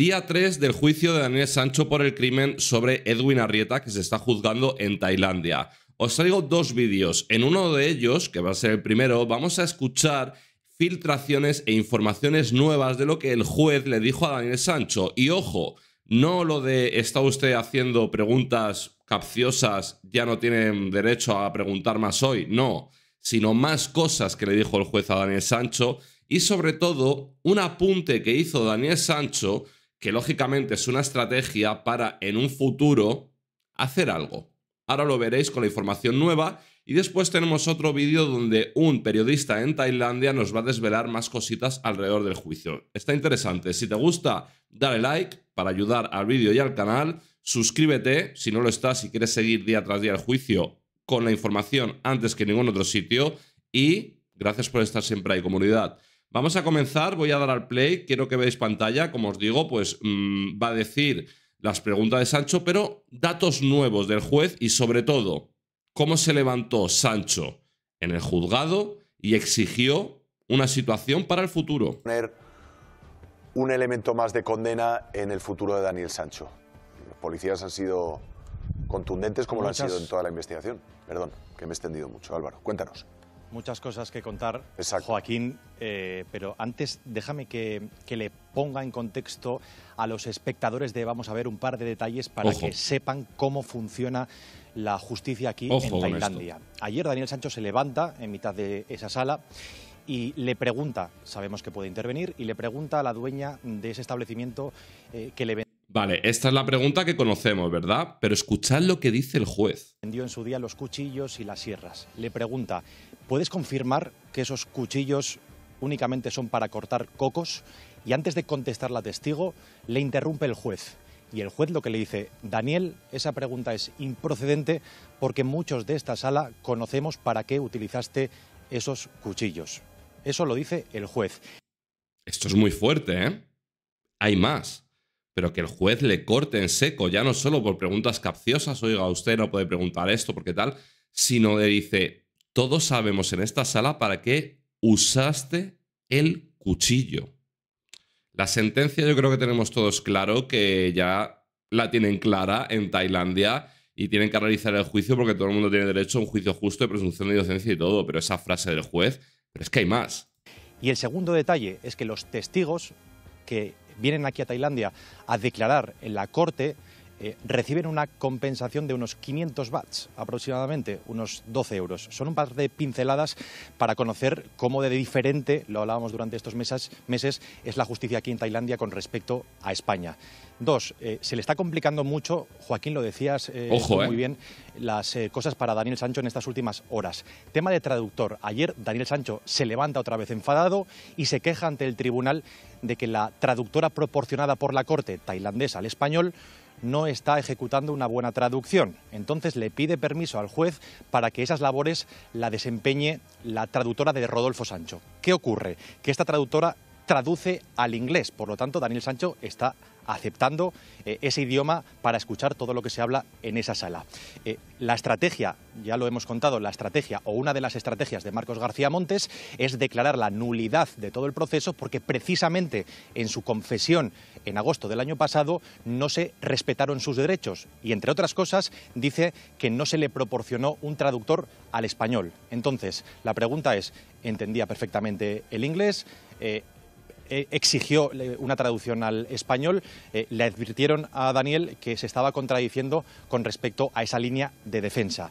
Día 3 del juicio de Daniel Sancho por el crimen sobre Edwin Arrieta que se está juzgando en Tailandia. Os traigo dos vídeos. En uno de ellos, que va a ser el primero, vamos a escuchar filtraciones e informaciones nuevas de lo que el juez le dijo a Daniel Sancho. Y ojo, no lo de está usted haciendo preguntas capciosas, ya no tienen derecho a preguntar más hoy, no, sino más cosas que le dijo el juez a Daniel Sancho y sobre todo un apunte que hizo Daniel Sancho que lógicamente es una estrategia para en un futuro hacer algo. Ahora lo veréis con la información nueva y después tenemos otro vídeo donde un periodista en Tailandia nos va a desvelar más cositas alrededor del juicio. Está interesante. Si te gusta, dale like para ayudar al vídeo y al canal. Suscríbete si no lo estás y quieres seguir día tras día el juicio con la información antes que en ningún otro sitio. Y gracias por estar siempre ahí, comunidad. Vamos a comenzar, voy a dar al play, quiero que veáis pantalla, como os digo, pues mm, va a decir las preguntas de Sancho, pero datos nuevos del juez y sobre todo, cómo se levantó Sancho en el juzgado y exigió una situación para el futuro. un elemento más de condena en el futuro de Daniel Sancho. Los policías han sido contundentes como lo han sido en toda la investigación. Perdón, que me he extendido mucho. Álvaro, cuéntanos muchas cosas que contar, Joaquín, eh, pero antes déjame que, le ponga en contexto a los espectadores de vamos a ver un par de detalles para que sepan cómo funciona la justicia aquí en Tailandia. Ayer Daniel Sancho se levanta en mitad de esa sala y le pregunta, sabemos que puede intervenir, y le pregunta a la dueña de ese establecimiento eh, que le Vale, esta es la pregunta que conocemos, ¿verdad? Pero escuchad lo que dice el juez. Vendió en su día los cuchillos y las sierras. Le pregunta, ¿puedes confirmar que esos cuchillos únicamente son para cortar cocos? Y antes de contestar la testigo, le interrumpe el juez. Y el juez lo que le dice, Daniel, esa pregunta es improcedente porque muchos de esta sala conocemos para qué utilizaste esos cuchillos. Eso lo dice el juez. Esto es muy fuerte, ¿eh? Hay más pero que el juez le corte en seco, ya no solo por preguntas capciosas, oiga, usted no puede preguntar esto porque tal, sino le dice, todos sabemos en esta sala para qué usaste el cuchillo. La sentencia yo creo que tenemos todos claro que ya la tienen clara en Tailandia y tienen que realizar el juicio porque todo el mundo tiene derecho a un juicio justo de presunción de inocencia y todo, pero esa frase del juez, pero es que hay más. Y el segundo detalle es que los testigos que vienen aquí a Tailandia a declarar en la corte eh, reciben una compensación de unos 500 watts aproximadamente, unos 12 euros. Son un par de pinceladas para conocer cómo de diferente, lo hablábamos durante estos meses, meses es la justicia aquí en Tailandia con respecto a España. Dos, eh, se le está complicando mucho, Joaquín, lo decías eh, muy bien, las cosas para Daniel Sancho en estas últimas horas. Tema de traductor. Ayer Daniel Sancho se levanta otra vez enfadado y se queja ante el tribunal de que la traductora proporcionada por la corte tailandesa al español no está ejecutando una buena traducción. Entonces le pide permiso al juez para que esas labores la desempeñe la traductora de Rodolfo Sancho. ¿Qué ocurre? Que esta traductora traduce al inglés, por lo tanto Daniel Sancho está aceptando eh, ese idioma para escuchar todo lo que se habla en esa sala. Eh, la estrategia, ya lo hemos contado, la estrategia o una de las estrategias de Marcos García Montes es declarar la nulidad de todo el proceso porque precisamente en su confesión en agosto del año pasado no se respetaron sus derechos y entre otras cosas dice que no se le proporcionó un traductor al español. Entonces, la pregunta es, ¿entendía perfectamente el inglés? Eh, eh, exigió una traducción al español. Eh, le advirtieron a Daniel que se estaba contradiciendo con respecto a esa línea de defensa.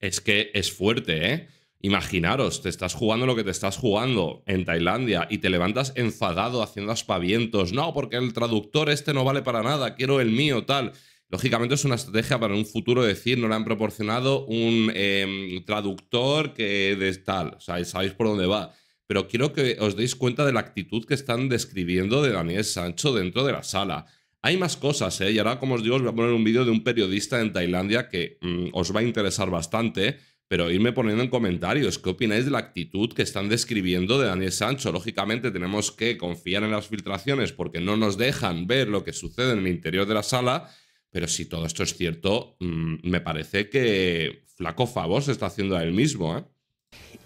Es que es fuerte, ¿eh? Imaginaros, te estás jugando lo que te estás jugando en Tailandia y te levantas enfadado haciendo aspavientos. No, porque el traductor este no vale para nada, quiero el mío, tal. Lógicamente es una estrategia para un futuro decir, no le han proporcionado un em, traductor que de tal. O sea, sabéis por dónde va pero quiero que os deis cuenta de la actitud que están describiendo de Daniel Sancho dentro de la sala. Hay más cosas, ¿eh? Y ahora, como os digo, os voy a poner un vídeo de un periodista en Tailandia que mm, os va a interesar bastante, pero irme poniendo en comentarios qué opináis de la actitud que están describiendo de Daniel Sancho. Lógicamente tenemos que confiar en las filtraciones porque no nos dejan ver lo que sucede en el interior de la sala, pero si todo esto es cierto, mm, me parece que flaco favor se está haciendo a él mismo, ¿eh?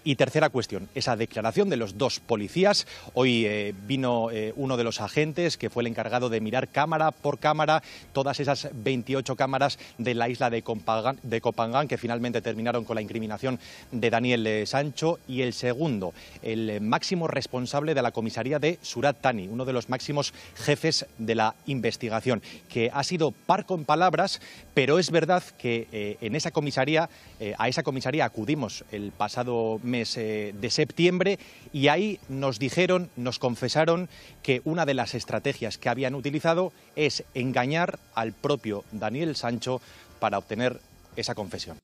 Y tercera cuestión, esa declaración de los dos policías. Hoy eh, vino eh, uno de los agentes que fue el encargado de mirar cámara por cámara todas esas 28 cámaras de la isla de Copangán, de Copangán que finalmente terminaron con la incriminación de Daniel eh, Sancho. Y el segundo, el máximo responsable de la comisaría de Surat Tani, uno de los máximos jefes de la investigación, que ha sido parco en palabras, pero es verdad que en esa comisaría, a esa comisaría acudimos el pasado mes eh, de septiembre y ahí nos dijeron, nos confesaron que una de las estrategias que habían utilizado es engañar al propio Daniel Sancho para obtener esa confesión.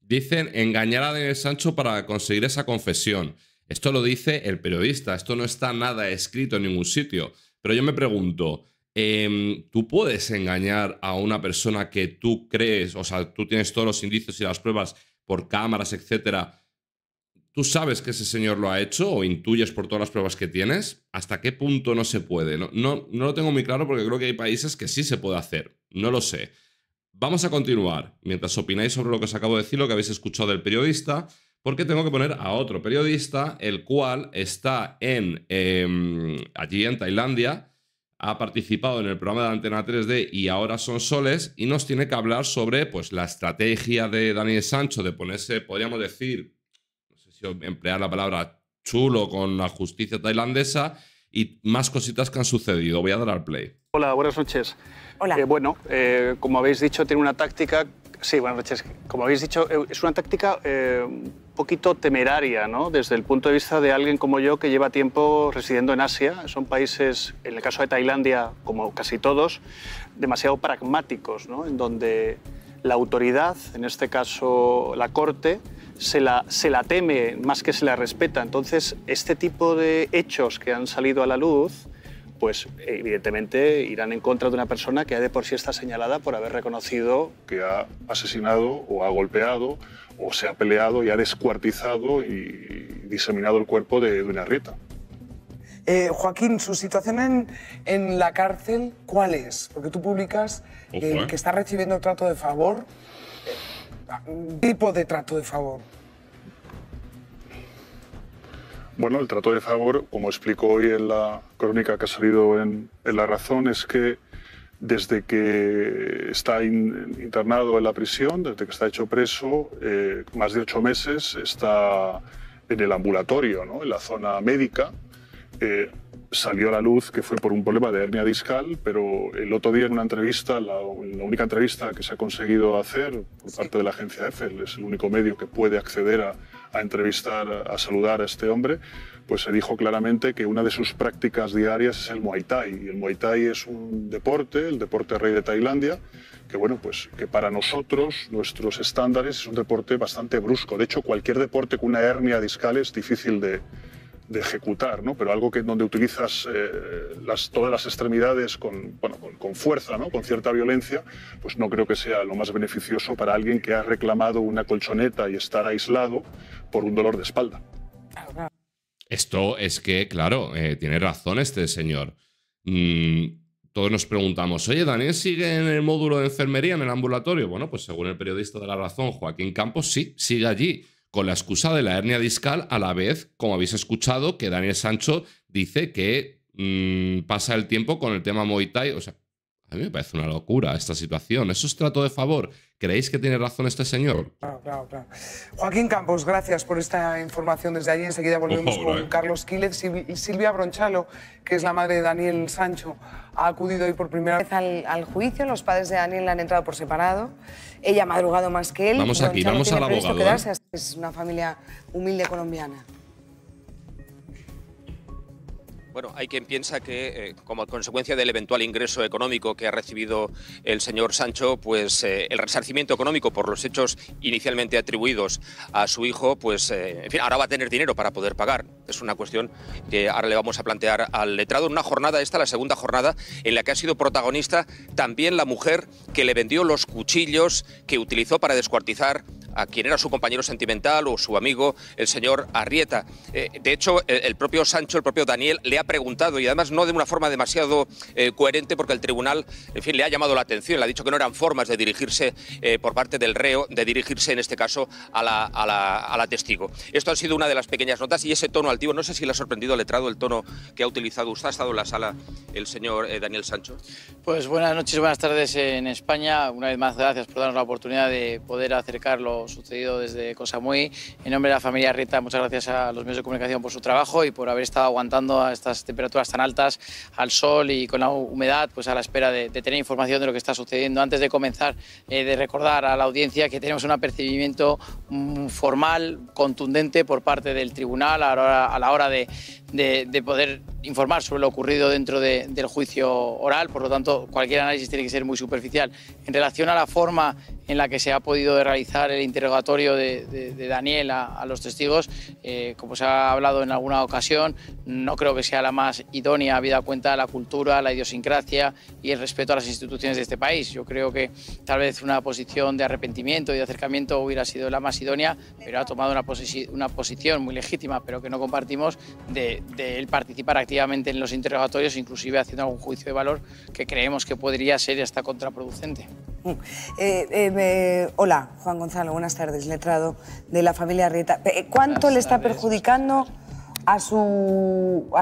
Dicen engañar a Daniel Sancho para conseguir esa confesión. Esto lo dice el periodista, esto no está nada escrito en ningún sitio. Pero yo me pregunto, em, ¿tú puedes engañar a una persona que tú crees, o sea, tú tienes todos los indicios y las pruebas por cámaras, etcétera, tú sabes que ese señor lo ha hecho o intuyes por todas las pruebas que tienes, hasta qué punto no se puede. No, no, lo tengo muy claro porque creo que hay países que sí se puede hacer. No lo sé. Vamos a continuar mientras opináis sobre lo que os acabo de decir, lo que habéis escuchado del periodista, porque tengo que poner a otro periodista, el cual está en, em, allí en Tailandia, ha participado en el programa de Antena 3D y ahora son soles y nos tiene que hablar sobre pues, la estrategia de Daniel Sancho de ponerse, podríamos decir, emplear la palabra chulo con la justicia tailandesa y más cositas que han sucedido. Voy a dar al play. Hola, buenas noches. Hola. Eh, bueno, eh, como habéis dicho, tiene una táctica. Sí, buenas noches. Como habéis dicho, eh, es una táctica un poquito temeraria, ¿no? Desde el punto de vista de alguien como yo que lleva tiempo residiendo en Asia. Son países, en el caso de Tailandia, como casi todos, demasiado pragmáticos, ¿no? En donde la autoridad, en este caso la corte, se la, se la teme más que se la respeta. Entonces, este tipo de hechos que han salido a la luz, pues evidentemente irán en contra de una persona que ya de por sí está señalada por haber reconocido que ha asesinado o ha golpeado o se ha peleado y ha descuartizado y diseminado el cuerpo de, una rieta. Eh, Joaquín, su situación en, en, la cárcel, ¿cuál es? Porque tú publicas eh. que está recibiendo trato de favor tipo de trato de favor? Bueno, el trato de favor, como explico hoy en la crónica que ha salido en, La Razón, es que desde que está internado en la prisión, desde que está hecho preso, eh, más de ocho meses está en el ambulatorio, ¿no? en la zona médica. Eh, salió a la luz que fue por un problema de hernia discal, pero el otro día en una entrevista, la, única entrevista que se ha conseguido hacer por parte de la agencia EFE, es el único medio que puede acceder a, entrevistar, a saludar a este hombre, pues se dijo claramente que una de sus prácticas diarias es el Muay Thai. Y el Muay Thai es un deporte, el deporte rey de Tailandia, que bueno, pues que para nosotros, nuestros estándares, es un deporte bastante brusco. De hecho, cualquier deporte con una hernia discal es difícil de, de ejecutar, ¿no? pero algo que donde utilizas eh, las, todas las extremidades con, bueno, con, fuerza, ¿no? con cierta violencia, pues no creo que sea lo más beneficioso para alguien que ha reclamado una colchoneta y estar aislado por un dolor de espalda. Esto es que, claro, eh, tiene razón este señor. Mm, todos nos preguntamos, oye, Daniel sigue en el módulo de enfermería, en el ambulatorio. Bueno, pues según el periodista de la razón, Joaquín Campos, sí, sigue allí con la excusa de la hernia discal, a la vez, como habéis escuchado, que Daniel Sancho dice que mm, pasa el tiempo con el tema Muay Thai, o sea, a mí me parece una locura esta situación. ¿Eso es trato de favor? ¿Creéis que tiene razón este señor? Claro, claro, claro. Joaquín Campos, gracias por esta información desde allí. Enseguida volvemos con ¿eh? Carlos Quiles y Silvia Bronchalo, que es la madre de Daniel Sancho. Ha acudido hoy por primera vez al, juicio. Los padres de Daniel han entrado por separado. Ella ha madrugado más que él. Vamos aquí, vamos al abogado. gracias ¿eh? Es una familia humilde colombiana. Bueno, hay quien piensa que eh, como consecuencia del eventual ingreso económico que ha recibido el señor Sancho, pues eh, el resarcimiento económico por los hechos inicialmente atribuidos a su hijo, pues eh, en fin, ahora va a tener dinero para poder pagar. Es una cuestión que ahora le vamos a plantear al letrado. en Una jornada esta, la segunda jornada, en la que ha sido protagonista también la mujer que le vendió los cuchillos que utilizó para descuartizar a quien era su compañero sentimental o su amigo, el señor Arrieta. Eh, de hecho, el, propio Sancho, el propio Daniel, le ha preguntado y además no de una forma demasiado eh, coherente porque el tribunal, en fin, le ha llamado la atención, le ha dicho que no eran formas de dirigirse eh, por parte del reo, de dirigirse en este caso a la, a, testigo. Esto ha sido una de las pequeñas notas y ese tono altivo, no sé si le ha sorprendido al letrado el tono que ha utilizado. ¿Usted ha estado en la sala el señor Daniel Sancho? Pues buenas noches, buenas tardes en España. Una vez más, gracias por darnos la oportunidad de poder acercarlo sucedido desde Cosamuy. En nombre de la familia Rita, muchas gracias a los medios de comunicación por su trabajo y por haber estado aguantando a estas temperaturas tan altas, al sol y con la humedad, pues a la espera de, tener información de lo que está sucediendo. Antes de comenzar, eh, de recordar a la audiencia que tenemos un apercibimiento mm, formal, contundente por parte del tribunal a la hora de de, poder informar sobre lo ocurrido dentro de, del juicio oral, por lo tanto cualquier análisis tiene que ser muy superficial. En relación a la forma en la que se ha podido realizar el interrogatorio de, Daniel a, los testigos, eh, como se ha hablado en alguna ocasión, no creo que sea la más idónea, habida cuenta la cultura, la idiosincrasia y el respeto a las instituciones de este país. Yo creo que tal vez una posición de arrepentimiento y de acercamiento hubiera sido la más idónea, pero ha tomado una, posición una posición muy legítima, pero que no compartimos de de, él participar activamente en los interrogatorios, inclusive haciendo algún juicio de valor que creemos que podría ser hasta contraproducente. Mm. Eh, eh, hola, Juan Gonzalo, buenas tardes, letrado de la familia Rieta. Eh, ¿Cuánto le está perjudicando a, a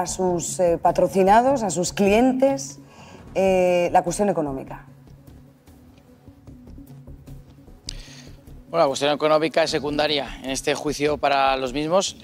sus patrocinados, a sus clientes, la cuestión económica? Bueno, la cuestión económica es secundaria. En este juicio para los mismos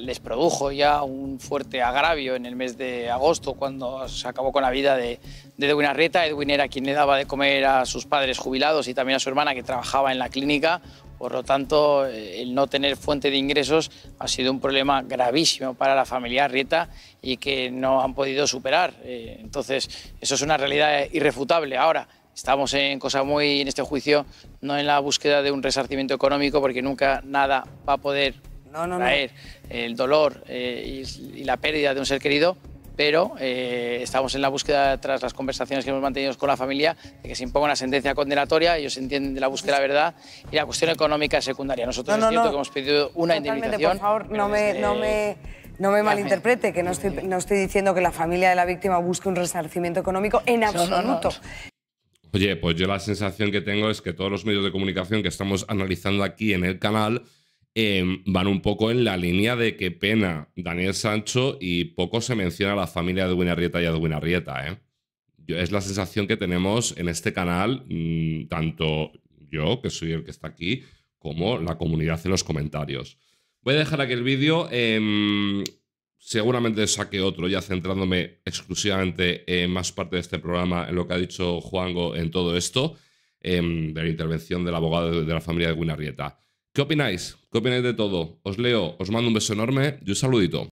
les, produjo ya un fuerte agravio en el mes de agosto, cuando se acabó con la vida de, de Edwin Arrieta. Edwin era quien le daba de comer a sus padres jubilados y también a su hermana que trabajaba en la clínica. Por lo tanto, eh, el no tener fuente de ingresos ha sido un problema gravísimo para la familia Arrieta y que no han podido superar. Eh, entonces, eso es una realidad irrefutable. Ahora, Estamos en cosa muy, en este juicio, no en la búsqueda de un resarcimiento económico, porque nunca nada va a poder traer el dolor eh, y, la pérdida de un ser querido, pero eh, estamos en la búsqueda, tras las conversaciones que hemos mantenido con la familia, de que se imponga una sentencia condenatoria, ellos entienden de la búsqueda de la verdad y la cuestión económica es secundaria. Nosotros es cierto que hemos pedido una indemnización. Por favor, no me, malinterprete, que no estoy diciendo que la familia de la víctima busque un resarcimiento económico en absoluto. Oye, pues yo la sensación que tengo es que todos los medios de comunicación que estamos analizando aquí en el canal em, van un poco en la línea de que pena Daniel Sancho y poco se menciona a la familia de Arrieta y Edwin Arrieta. ¿eh? es la sensación que tenemos en este canal, mm, tanto yo, que soy el que está aquí, como la comunidad en los comentarios. Voy a dejar aquí el vídeo. Em, Seguramente saque otro, ya centrándome exclusivamente en más parte de este programa, en lo que ha dicho Juango en todo esto, en, em, de la intervención del abogado de la familia de Guinarrieta. ¿Qué opináis? ¿Qué opináis de todo? Os leo, os mando un beso enorme y un saludito.